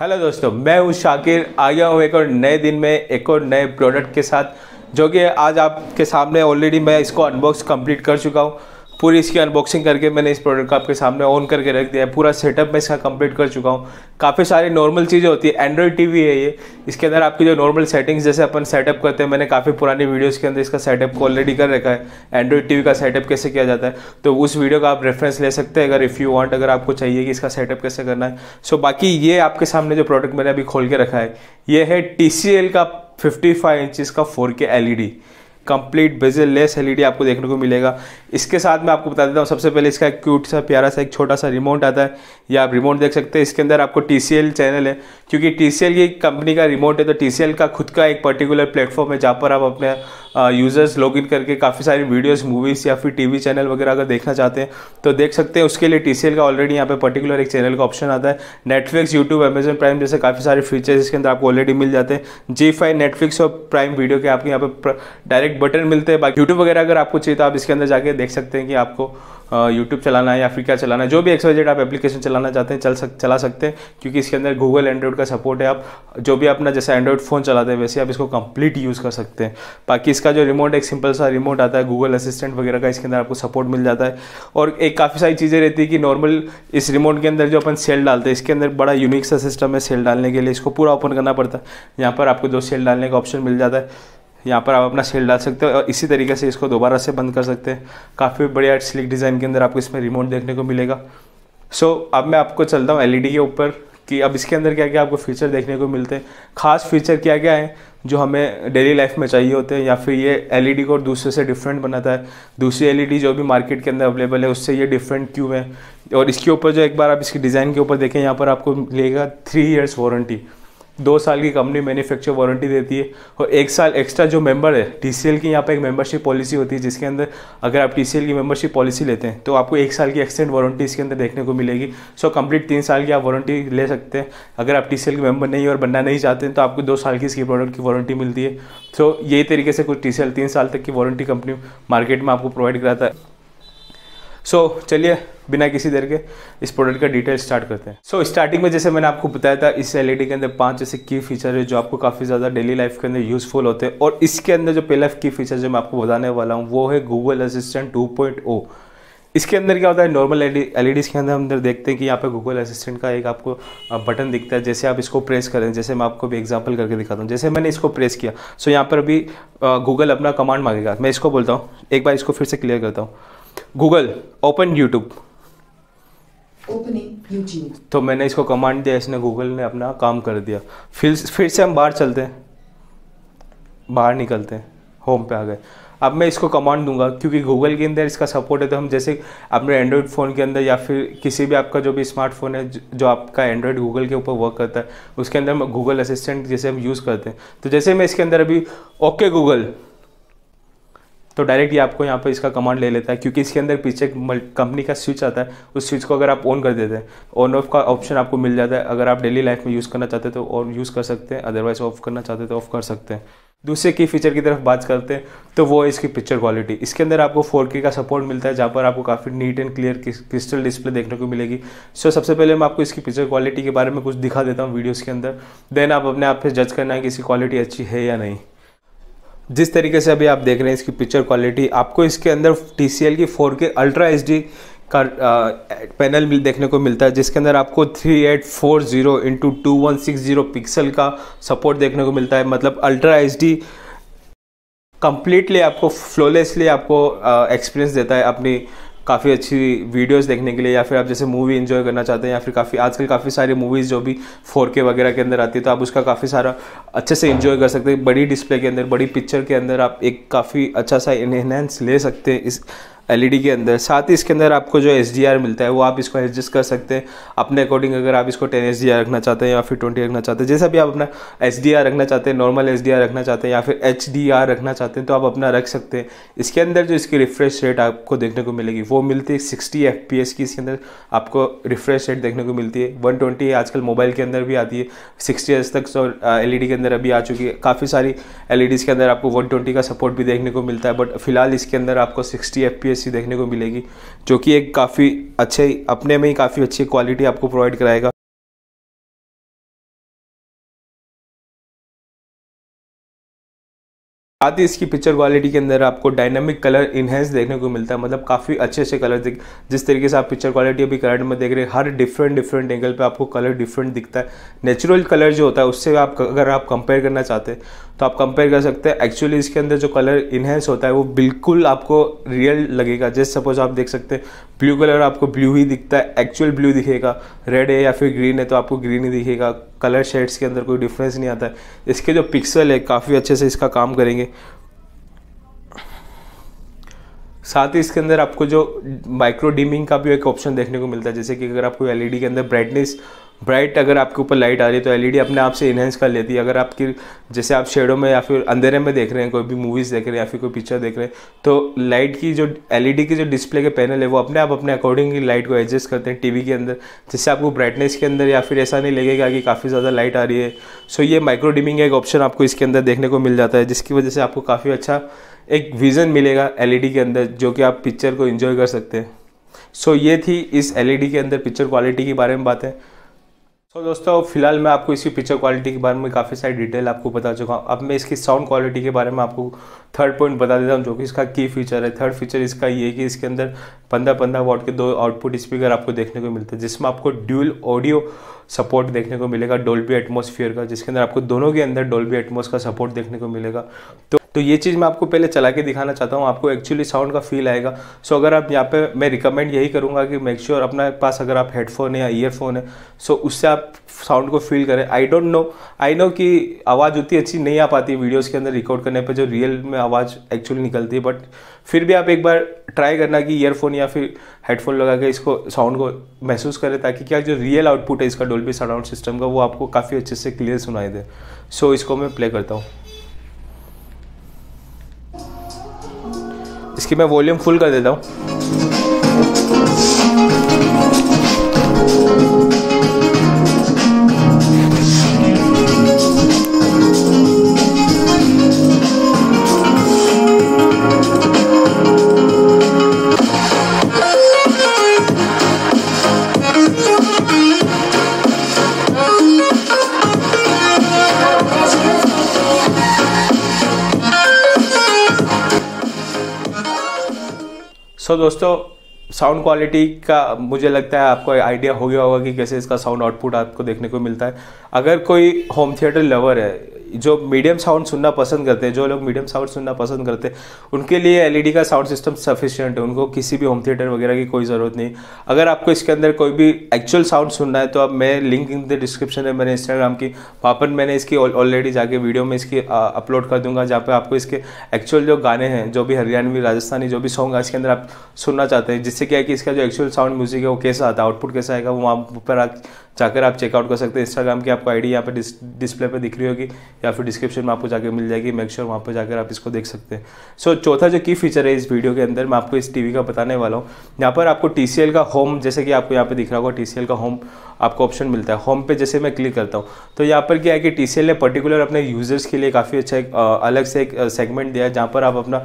hello दोस्तों मैं हूँ शाकिर आ गया हूँ एक और नए दिन में एक और नए प्रोडक्ट के साथ जो कि आज आपके सामने ऑलरेडी मैं इसको अनबॉक्स कंप्लीट कर चुका हूँ पूरी इसकी अनबॉक्सिंग करके मैंने इस प्रोडक्ट को आपके सामने ऑन करके रख दिया है पूरा सेटअप मैं इसका कंप्लीट कर चुका हूँ काफ़ी सारी नॉर्मल चीज़ें होती है एंड्रॉयड टी है ये इसके अंदर आपकी जो नॉर्मल सेटिंग्स जैसे अपन सेटअप करते हैं मैंने काफ़ी पुरानी वीडियोस के अंदर इसका सेटअप को ऑलरेडी कर रखा है एंड्रॉयड टी का सेटअप कैसे किया जाता है तो उस वीडियो का आप रेफरेंस ले सकते हैं अगर इफ़ यू वांट अगर आपको चाहिए कि इसका सेटअप कैसे करना है सो बाकी ये आपके सामने जो प्रोडक्ट मैंने अभी खोल के रखा है ये है टी का 55 इंचज़ का 4K LED complete bezel less LED आपको देखने को मिलेगा इसके साथ मैं आपको बता देता हूँ सबसे पहले इसका एक क्यूट सा प्यारा सा एक छोटा सा रिमोट आता है या आप रिमोट देख सकते हैं इसके अंदर आपको टी चैनल है क्योंकि टी की कंपनी का रिमोट है तो टी का खुद का एक पर्टिकुलर प्लेटफॉर्म है जहाँ पर आप अपने यूज़र्स लॉग इन करके काफ़ी सारी वीडियोस मूवीज़ या फिर टीवी चैनल वगैरह अगर देखना चाहते हैं तो देख सकते हैं उसके लिए टी का ऑलरेडी यहाँ पे पर्टिकुलर एक चैनल का ऑप्शन आता है नेटफ्लिक्स यूट्यूब अमेजन प्राइम जैसे काफ़ी सारे फीचर्स इसके अंदर आपको ऑलरेडी मिल जाते हैं जी फाइव नेटफ्लिक्स और प्राइम वीडियो के आपके यहाँ पर डायरेक्ट बटन मिलते हैं बाकी यूट्यूब वगैरह अगर आपको चाहिए तो आप इसके अंदर जाके देख सकते हैं कि आपको यूट्यूब चलाना है या फिर क्या चलाना है जो भी एक्सवाइजेड आप एप्लीकेशन चलाना चाहते हैं चल सक चला सकते हैं क्योंकि इसके अंदर गूगल एंड्रॉइड का सपोर्ट है आप जो भी अपना जैसे एंड्रॉइड फ़ोन चलाते हैं वैसे आप इसको कंप्लीट यूज़ कर सकते हैं बाकी इसका जो रिमोट एक सिंपल सा रिमोट आता है गूगल असिस्टेंट वगैरह का इसके अंदर आपको सपोर्ट मिल जाता है और एक काफ़ी सारी चीज़ें रहती है कि नॉर्मल इस रिमोट के अंदर जो अपन सेल डालते हैं इसके अंदर बड़ा यूनिक सा सिस्टम है सेल डालने के लिए इसको पूरा ओपन करना पड़ता है यहाँ पर आपको दो सेल डालने का ऑप्शन मिल जाता है यहाँ पर आप अपना सेल डाल सकते हो और इसी तरीके से इसको दोबारा से बंद कर सकते हैं काफ़ी बढ़िया स्लिक डिज़ाइन के अंदर आपको इसमें रिमोट देखने को मिलेगा सो so, अब मैं आपको चलता हूँ एलईडी e के ऊपर कि अब इसके अंदर क्या क्या आपको फीचर देखने को मिलते हैं खास फीचर क्या क्या है जो हमें डेली लाइफ में चाहिए होते हैं या फिर ये एल e को दूसरे से डिफरेंट बनाता है दूसरी एल e जो भी मार्केट के अंदर अवेलेबल है उससे ये डिफरेंट क्यों है और इसके ऊपर जो एक बार आप इसके डिज़ाइन के ऊपर देखें यहाँ पर आपको मिलेगा थ्री ईयर्स वारंटी दो साल की कंपनी मैन्युफैक्चर वारंटी देती है और एक साल एक्स्ट्रा जो मेंबर है टी की यहाँ पर एक मेंबरशिप पॉलिसी होती है जिसके अंदर अगर आप टी की मेंबरशिप पॉलिसी लेते हैं तो आपको एक साल की एक्सटेंड वारंटी इसके अंदर देखने को मिलेगी सो कंप्लीट तीन साल की आप वारंटी ले सकते हैं अगर आप टी के मेंबर नहीं और बनना नहीं चाहते हैं तो आपको दो साल की इसकी प्रोडक्ट की वारंटी मिलती है सो यही तरीके से कुछ टी तीन साल तक की वारंटी कंपनी मार्केट में आपको प्रोवाइड कराता है सो चलिए बिना किसी देर के इस प्रोडक्ट का डिटेल स्टार्ट करते हैं सो so, स्टार्टिंग में जैसे मैंने आपको बताया था इस एल के अंदर पांच ऐसे की फीचर है जो आपको काफ़ी ज़्यादा डेली लाइफ के अंदर यूजफुल होते हैं और इसके अंदर जो पहला की फीचर जो मैं आपको बताने वाला हूँ वो है गूगल असिस्टेंट टू इसके अंदर क्या होता है नॉर्मल एल ई के अंदर अंदर देखते हैं कि यहाँ पे गूगल असिस्टेंट का एक आपको बटन दिखता है जैसे आप इसको प्रेस करें जैसे मैं आपको भी एग्जांपल करके दिखाता हूँ जैसे मैंने इसको प्रेस किया सो यहाँ पर अभी गूगल अपना कमांड मांगेगा मैं इसको बोलता हूँ एक बार इसको फिर से क्लियर करता हूँ Google open YouTube opening YouTube तो मैंने इसको कमांड दिया इसने गूगल ने अपना काम कर दिया फिर फिर से हम बाहर चलते हैं बाहर निकलते हैं होम पे आ गए अब मैं इसको कमांड दूंगा क्योंकि गूगल के अंदर इसका सपोर्ट है तो हम जैसे अपने एंड्रॉयड फ़ोन के अंदर या फिर किसी भी आपका जो भी स्मार्टफोन है जो आपका एंड्रॉयड गूगल के ऊपर वर्क करता है उसके अंदर गूगल असिस्टेंट जैसे हम यूज़ करते हैं तो जैसे मैं इसके अंदर अभी ओके गूगल तो डायरेक्ट ये आपको यहाँ पर इसका कमांड ले लेता है क्योंकि इसके अंदर पीछे कंपनी का स्विच आता है उस स्विच को अगर आप ऑन कर देते हैं ऑन ऑफ का ऑप्शन आपको मिल जाता है अगर आप डेली लाइफ में यूज़ करना चाहते तो ऑन यूज़ कर सकते हैं अदरवाइज ऑफ करना चाहते तो ऑफ कर सकते हैं दूसरे की फीचर की तरफ बात करते हैं तो वो है इसकी पिक्चर क्वालिटी इसके अंदर आपको फोर का सपोर्ट मिलता है जहाँ पर आपको काफ़ी neat and clear crystal display देखने को मिलेगी सो so, सबसे पहले मैं आपको इसकी पिक्चर क्वालिटी के बारे में कुछ दिखा देता हूँ वीडियोज़ के अंदर देन आप अपने आप से जज करना है कि इसकी क्वालिटी अच्छी है या नहीं जिस तरीके से अभी आप देख रहे हैं इसकी पिक्चर क्वालिटी आपको इसके अंदर टी की फोर के अल्ट्रा एच का पैनल मिल देखने को मिलता है जिसके अंदर आपको 3840 eight four zero into two one six zero pixel का सपोर्ट देखने को मिलता है मतलब अल्ट्रा एच डी कम्प्लीटली आपको फ्लोलेसली आपको एक्सपीरियंस देता है अपनी काफ़ी अच्छी वीडियोस देखने के लिए या फिर आप जैसे मूवी इन्जॉय करना चाहते हैं या फिर काफ़ी आजकल काफ़ी सारी मूवीज़ जो भी फोर के वगैरह के अंदर आती है तो आप उसका काफ़ी सारा अच्छे से इन्जॉय कर सकते हैं बड़ी डिस्प्ले के अंदर बड़ी पिक्चर के अंदर आप एक काफ़ी अच्छा सा इन्हेंस ले सकते हैं इस एलईडी के अंदर साथ ही इसके अंदर आपको जो एस मिलता है वो आप इसको एडजस्ट कर सकते हैं अपने अकॉर्डिंग अगर आप इसको टेन एस रखना चाहते हैं या फिर ट्वेंटी रखना चाहते हैं जैसा भी आप अपना एच रखना चाहते हैं नॉर्मल एस रखना चाहते हैं या फिर एच रखना चाहते हैं तो आप अपना रख सकते हैं इसके अंदर जो इसकी रिफ्रेश रेट आपको देखने को मिलेगी वो मिलती है सिक्सटी एफ की इसके अंदर आपको रिफ्रेश रेट देखने को मिलती है वन ट्वेंटी आजकल मोबाइल के अंदर भी आती है सिक्सटी एच तक एल e के अंदर अभी आ चुकी है काफ़ी सारी एल e के अंदर आपको वन का सपोर्ट भी देखने को मिलता है बट फिलहाल इसके अंदर आपको सिक्सटी एफ सी देखने को मिलेगी जो कि एक काफ़ी अच्छे अपने में ही काफ़ी अच्छी क्वालिटी आपको प्रोवाइड कराएगा साथ ही इसकी पिक्चर क्वालिटी के अंदर आपको डायनामिक कलर इन्हेंस देखने को मिलता है मतलब काफ़ी अच्छे अच्छे कलर दिख जिस तरीके से आप पिक्चर क्वालिटी अभी करंट में देख रहे हैं हर डिफरेंट डिफरेंट एंगल पे आपको कलर डिफरेंट दिखता है नेचुरल कलर जो होता है उससे आप अगर आप कंपेयर करना चाहते हैं तो आप कंपेयर कर सकते हैं एक्चुअली इसके अंदर जो कलर इन्हेंस होता है वो बिल्कुल आपको रियल लगेगा जैसे सपोज आप देख सकते हैं ब्लू कलर आपको ब्लू ही दिखता है एक्चुअल ब्लू दिखेगा रेड है या फिर ग्रीन है तो आपको ग्रीन ही दिखेगा कलर शेड्स के अंदर कोई डिफरेंस नहीं आता है इसके जो पिक्सल है काफ़ी अच्छे से इसका काम करेंगे साथ ही इसके अंदर आपको जो माइक्रो डिमिंग का भी एक ऑप्शन देखने को मिलता है जैसे कि अगर आपको एलईडी के अंदर ब्राइटनेस ब्राइट अगर आपके ऊपर लाइट आ रही है तो एलईडी अपने आप से इनहेंस कर लेती है अगर आपकी जैसे आप शेडो में या फिर अंधेरे में देख रहे हैं कोई भी मूवीज़ देख रहे हैं या फिर कोई पिक्चर देख रहे हैं तो लाइट की जो एलईडी की जो डिस्प्ले के पैनल है वो अपने आप अपने अकॉर्डिंग लाइट को एडजस्ट करते हैं टी के अंदर जिससे आपको ब्राइटनेस के अंदर या फिर ऐसा नहीं लगेगा कि काफ़ी ज़्यादा लाइट आ रही है सो ये माइक्रो डिमिंग एक ऑप्शन आपको इसके अंदर देखने को मिल जाता है जिसकी वजह से आपको काफ़ी अच्छा एक विज़न मिलेगा एल के अंदर जो कि आप पिक्चर को इन्जॉय कर सकते हैं सो ये थी इस एल के अंदर पिक्चर क्वालिटी के बारे में बातें सो so, दोस्तों फिलहाल मैं आपको इसकी पिक्चर क्वालिटी के बारे में काफ़ी सारी डिटेल आपको बता चुका हूँ अब मैं इसकी साउंड क्वालिटी के बारे में आपको थर्ड पॉइंट बता देता हूँ जो कि इसका की फीचर है थर्ड फीचर इसका ये कि इसके अंदर पंद्रह पंद्रह वॉट के दो आउटपुट स्पीकर आपको देखने को मिलते हैं जिसमें आपको ड्यूल ऑडियो सपोर्ट देखने को मिलेगा डोल्बी एटमोसफियर का जिसके अंदर आपको दोनों के अंदर डोल्बी एटमोस का सपोर्ट देखने को मिलेगा तो तो ये चीज़ मैं आपको पहले चला के दिखाना चाहता हूँ आपको एक्चुअली साउंड का फील आएगा सो so, अगर आप यहाँ पे मैं रिकमेंड यही करूँगा कि मेक श्योर sure अपने पास अगर आप हेडफोन है या ईयरफोन है सो so, उससे आप आप साउंड को फील करें I don't know I know कि आवाज़ उतनी अच्छी नहीं आ पाती वीडियोस के अंदर रिकॉर्ड करने पे जो रियल में आवाज़ एक्चुअली निकलती है बट फिर भी आप एक बार ट्राई करना कि ईयरफोन या फिर हेडफोन लगा के इसको साउंड को महसूस करें ताकि क्या जो रियल आउटपुट है इसका डोल्बी सराउंड सिस्टम का वो आपको काफ़ी अच्छे से क्लियर सुनाई दे सो so, इसको मैं प्ले करता हूँ इसकी मैं वॉल्यूम फुल कर देता हूँ सो so, दोस्तों साउंड क्वालिटी का मुझे लगता है आपको आइडिया हो गया होगा कि कैसे इसका साउंड आउटपुट आपको देखने को मिलता है अगर कोई होम थिएटर लवर है जो मीडियम साउंड सुनना पसंद करते हैं जो लोग मीडियम साउंड सुनना पसंद करते हैं उनके लिए एलईडी का साउंड सिस्टम सफिशियंट है उनको किसी भी होम थिएटर वगैरह की कोई ज़रूरत नहीं अगर आपको इसके अंदर कोई भी एक्चुअल साउंड सुनना है तो आप मैं लिंक इन द डिस्क्रिप्शन है मेरे इंस्टाग्राम की वहाँ पर मैंने इसकी ऑलरेडी जाके वीडियो में इसकी अपलोड कर दूंगा जहाँ पर आपको इसके एक्चुअल जो गाने हैं जो भी हरियाणवी राजस्थानी जो भी सॉन्ग है इसके अंदर आप सुनना चाहते हैं जिससे क्या है कि इसका जो एक्चुअल साउंड म्यूजिक है वो कैसा आता है आउटपुट कैसा आएगा वो वहाँ पर जाकर आप चेकआउट कर सकते हैं इंस्टाग्राम की आपको आईडी यहाँ पर डिस्प्ले पर दिख रही होगी या फिर डिस्क्रिप्शन में आपको जाकर मिल जाएगी मेक श्योर वहाँ पर जाकर आप इसको देख सकते हैं सो so, चौथा जो की फीचर है इस वीडियो के अंदर मैं आपको इस टीवी का बताने वाला हूँ यहाँ पर आपको टी का होम जैसे कि आपको यहाँ पर दिख रहा होगा टी का होम आपको ऑप्शन मिलता है होम पे जैसे मैं क्लिक करता हूँ तो यहाँ पर क्या है कि टी ने पर्टिकुलर अपने यूज़र्स के लिए काफ़ी अच्छा एक अलग से एक सेगमेंट दिया है जहाँ पर आप अपना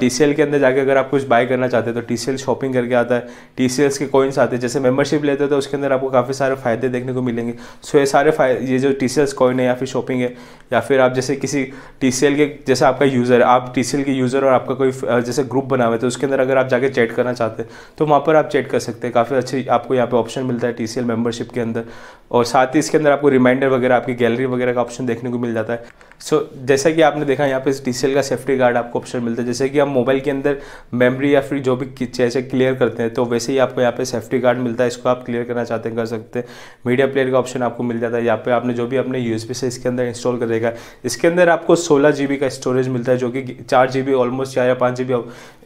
टी के अंदर जाके अगर आप कुछ बाय करना चाहते हैं तो टी शॉपिंग करके आता है टी के कॉइन्स आते हैं जैसे मेम्बरशिप लेते हैं तो उसके अंदर आपको काफ़ी सारे फ़ायदे देखने को मिलेंगे सो ये सारे ये जो टी कॉइन है या फिर शॉपिंग है या फिर आप जैसे किसी टी के जैसे आपका यूज़र आप टी के यूज़र और आपका कोई जैसे ग्रुप बना हुआ तो उसके अंदर अगर आप जाके चैट करना चाहते हैं तो वहाँ पर आप चैट कर सकते हैं काफ़ी अच्छी आपको यहाँ पे ऑप्शन मिलता है टी मेंबरशिप मेंबरशिप के अंदर और साथ ही इसके अंदर आपको रिमाइंडर वगैरह आपकी गैलरी वगैरह का ऑप्शन देखने को मिल जाता है सो so, जैसा कि आपने देखा यहाँ पे टी का सेफ्टी गार्ड आपको ऑप्शन मिलता है जैसे कि हम मोबाइल के अंदर मेमोरी या फिर जो भी जैसे क्लियर करते हैं तो वैसे ही आपको यहाँ पे सेफ्टी गार्ड मिलता है इसको आप क्लियर करना चाहते हैं कर सकते हैं मीडिया प्लेयर का ऑप्शन आपको मिल जाता है यहाँ पे आपने जो भी अपने यू से इसके अंदर इंस्टॉल करेगा इसके अंदर आपको सोलह जी का स्टोरेज मिलता है जो कि चार जी ऑलमोस्ट चार या पाँच जी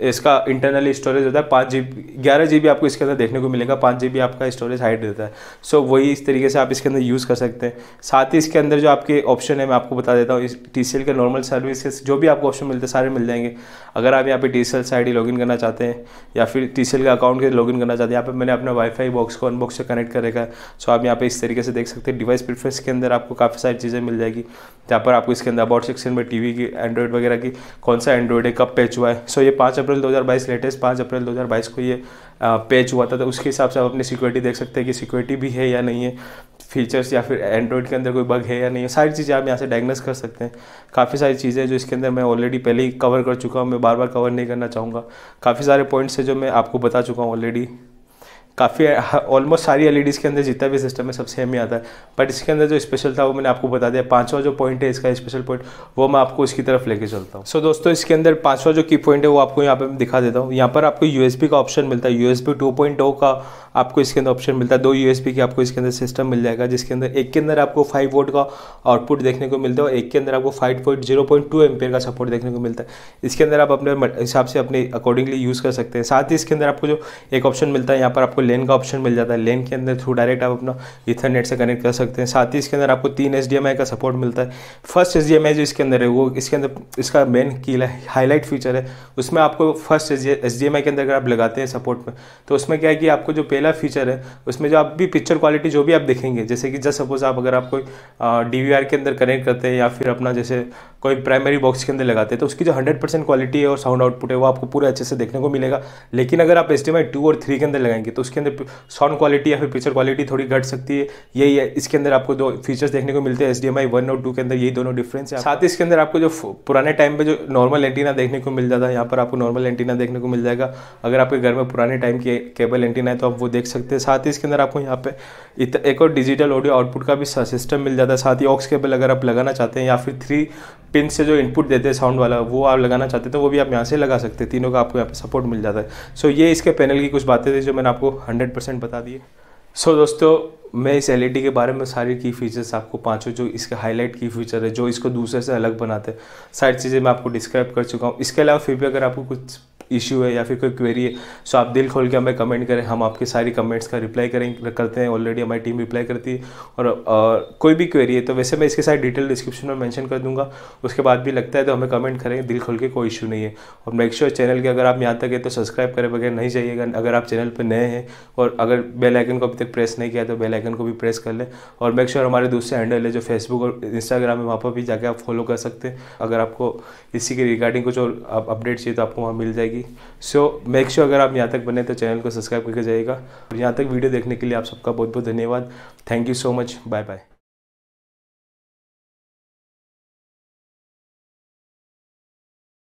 इसका इंटरनली स्टोरेज होता है पाँच जी ग्यारह जी आपको इसके अंदर देखने को मिलेगा पाँच जी आपका स्टोरेज हाइट देता है सो सो so, वही इस तरीके से आप इसके अंदर यूज़ कर सकते हैं साथ ही इसके अंदर जो आपके ऑप्शन है मैं आपको बता देता हूँ इस टी सी एल के नॉर्मल सर्विसेज जो भी आपको ऑप्शन मिलते हैं सारे मिल जाएंगे अगर आप यहाँ पे टी सी एल से आई लॉगिन करना चाहते हैं या फिर टी सी एल का अकाउंट के लॉगिन करना चाहते हैं यहाँ पर मैंने अपना वाईफाई बॉक्स को अनबॉक्स से कनेक्ट कर रखा है सो आप यहाँ पर इस तरीके से देख सकते हैं डिवाइस प्रिफ्रेंस के अंदर आपको काफ़ी सारी चीज़ें मिल जाएगी जहाँ पर आपको इसके अंदर अबाउट सेक्शन में टी वी की एंड्रॉइड वगैरह की कौन सा एंड्रॉइड है कब पैच हुआ है सो ये पाँच अप्रैल दो हज़ार बाईस लेटेस्ट पाँच अप्रैल दो हज़ार बाईस को ये पेच हुआ था तो उसके हिसाब से आप अपनी सिक्योरिटी देख सकते हैं कि सिक्योरिटी भी है या नहीं है फीचर्स या फिर एंड्रॉयड के अंदर कोई बग है या नहीं है सारी चीज़ें आप यहाँ से डायग्नोस कर सकते हैं काफ़ी सारी चीज़ें जो इसके अंदर मैं ऑलरेडी पहले ही कवर कर चुका हूँ मैं बार बार कवर नहीं करना चाहूँगा काफ़ी सारे पॉइंट्स हैं जो मैं आपको बता चुका हूँ ऑलरेडी काफ़ी ऑलमोस्ट हाँ, सारी एल e के अंदर जितना भी सिस्टम है सब सेम ही आता है बट इसके अंदर जो स्पेशल था वो मैंने आपको बता दिया पांचवा जो पॉइंट है इसका स्पेशल पॉइंट वो मैं आपको इसकी तरफ लेके चलता हूँ सो so, दोस्तों इसके अंदर पांचवा जो की पॉइंट है वो आपको यहाँ पे दिखा देता हूँ यहाँ पर आपको यूएसबी का ऑप्शन मिलता है यूएसबी टू oh का आपको इसके अंदर ऑप्शन मिलता है दो यू की आपको इसके अंदर सिस्टम मिल जाएगा जिसके अंदर एक के अंदर आपको फाइव वोट का आउटपुट देखने को मिलता है और एक के अंदर आपको five point zero point two M का सपोर्ट देखने को मिलता है इसके अंदर आप अपने हिसाब से अपने अकॉर्डिंगली यूज़ कर सकते हैं साथ ही इसके अंदर आपको जो एक ऑप्शन मिलता है यहाँ पर आपको लेन का ऑप्शन मिल जाता है लेन के अंदर थ्रू डायरेक्ट आप अपना इथरनेट से कनेक्ट कर सकते हैं साथ ही इसके अंदर आपको तीन एस का सपोर्ट मिलता है फर्स्ट एच जो इसके अंदर है वो इसके अंदर इसका मेन की हाईलाइट फीचर है उसमें आपको फर्स्ट एच के अंदर अगर आप लगाते हैं सपोर्ट में तो उसमें क्या है कि आपको जो पहले पहला फीचर है उसमें जो आप भी पिक्चर क्वालिटी जो भी आप देखेंगे जैसे कि जस्ट सपोज आप अगर आप कोई डी के अंदर कनेक्ट करते हैं या फिर अपना जैसे कोई प्राइमरी बॉक्स के अंदर लगाते हैं तो उसकी जो हंड्रेड परसेंट क्वालिटी है और साउंड आउटपुट है वो आपको पूरे अच्छे से देखने को मिलेगा लेकिन अगर आप एस टू और थ्री के अंदर लगाएंगे तो उसके अंदर साउंड क्वालिटी या फिर पिक्चर क्वालिटी थोड़ी घट सकती है यही है इसके अंदर आपको दो फीचर्स देखने को मिलते हैं एस डी वन और टू के अंदर यही दोनों डिफरेंस है साथ ही इसके अंदर आपको जो पुराने टाइम पर जो नॉर्मल एंटीना देखने को मिल जाता है यहाँ पर आपको नॉर्मल एंटीना देखने को मिल जाएगा अगर आपके घर में पुराने टाइम की केबल एंटीना है तो आप वो देख सकते हैं साथ ही इसके अंदर आपको यहाँ पे एक और डिजिटल ऑडियो आउटपुट का भी सिस्टम मिल जाता है साथ ही ऑक्स केबल अगर आप लगाना चाहते हैं या फिर थ्री पिन से जो इनपुट देते हैं साउंड वाला वो आप लगाना चाहते हैं तो वो भी आप यहाँ से लगा सकते हैं तीनों का आपको यहाँ पर सपोर्ट मिल जाता है सो ये इसके पैनल की कुछ बातें थी जो मैंने आपको हंड्रेड बता दी है सो so, दोस्तों मैं इस एल e के बारे में सारी की फीचर्स आपको पाँचों जो इसके हाईलाइट की फीचर है जो इसको दूसरे से अलग बनाते हैं सारी चीज़ें मैं आपको डिस्क्राइब कर चुका हूँ इसके अलावा फिर भी अगर आपको कुछ इशू है या फिर कोई क्वेरी है सो तो आप दिल खोल के हमें कमेंट करें हम आपके सारी कमेंट्स का रिप्लाई करें करते हैं ऑलरेडी हमारी टीम रिप्लाई करती है और आ, कोई भी क्वेरी है तो वैसे मैं इसके साथ डिटेल डिस्क्रिप्शन में मेंशन कर दूंगा उसके बाद भी लगता है तो हमें कमेंट करें दिल खोल के कोई इशू नहीं है और मेक श्योर चैनल के अगर आप यहाँ तक है तो सब्सक्राइब करें बगैर नहीं चाहिएगा अगर आप चैनल पर नए हैं और अगर बेलाइकन को अभी तक प्रेस नहीं किया तो बेलाइकन आइकन को भी प्रेस कर लें और मेक श्योर हमारे दूसरे हैंडल है जो फेसबुक और इंस्टाग्राम है वहाँ पर भी जाके आप फॉलो कर सकते हैं अगर आपको इसी के रिगार्डिंग कुछ और आप अपडेट चाहिए तो आपको वहाँ मिल जाएगी सो मेक श्योर अगर आप यहाँ तक बने तो चैनल को सब्सक्राइब करके जाइएगा और यहाँ तक वीडियो देखने के लिए आप सबका बहुत बहुत धन्यवाद thank you so much bye bye